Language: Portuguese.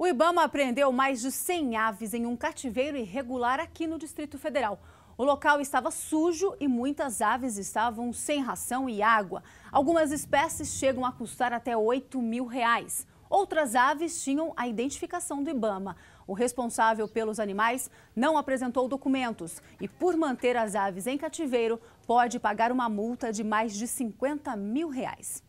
O Ibama apreendeu mais de 100 aves em um cativeiro irregular aqui no Distrito Federal. O local estava sujo e muitas aves estavam sem ração e água. Algumas espécies chegam a custar até 8 mil reais. Outras aves tinham a identificação do Ibama. O responsável pelos animais não apresentou documentos e, por manter as aves em cativeiro, pode pagar uma multa de mais de 50 mil reais.